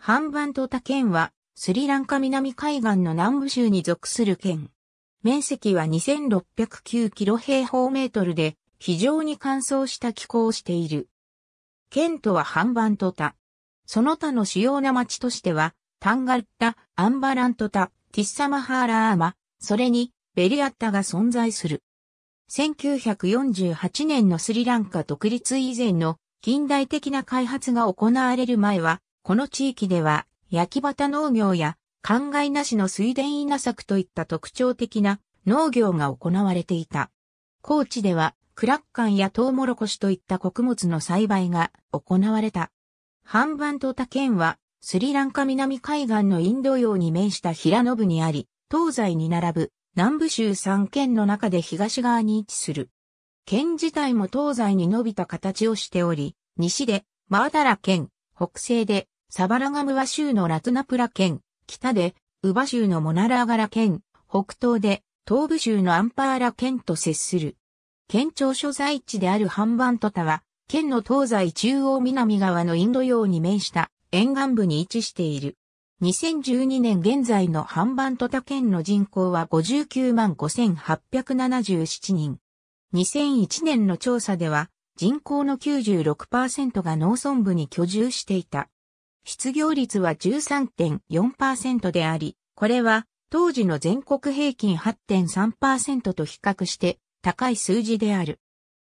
ハンバントタ県は、スリランカ南海岸の南部州に属する県。面積は2609キロ平方メートルで、非常に乾燥した気候をしている。県とはハンバントタ。その他の主要な町としては、タンガッタ、アンバラントタ、ティッサマハーラーマ、それにベリアッタが存在する。1948年のスリランカ独立以前の近代的な開発が行われる前は、この地域では、焼き畑農業や、灌漑なしの水田稲作といった特徴的な農業が行われていた。高知では、クラッカンやトウモロコシといった穀物の栽培が行われた。半番と他県は、スリランカ南海岸のインド洋に面した平野部にあり、東西に並ぶ南部州三県の中で東側に位置する。県自体も東西に伸びた形をしており、西でマーダラ県、北西でサバラガムワ州のラトナプラ県、北で、ウバ州のモナラーガラ県、北東で、東部州のアンパーラ県と接する。県庁所在地であるハンバントタは、県の東西中央南側のインド洋に面した沿岸部に位置している。2012年現在のハンバントタ県の人口は59万5877人。2001年の調査では人口の96%が農村部に居住していた。失業率は13.4%であり、これは当時の全国平均8.3%と比較して高い数字である。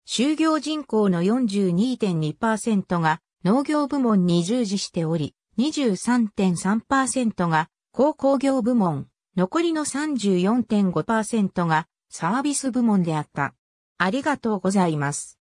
就業人口の42.2%が農業部門に従事しており、23.3%が鉱工業部門、残りの34.5%がサービス部門であった。ありがとうございます。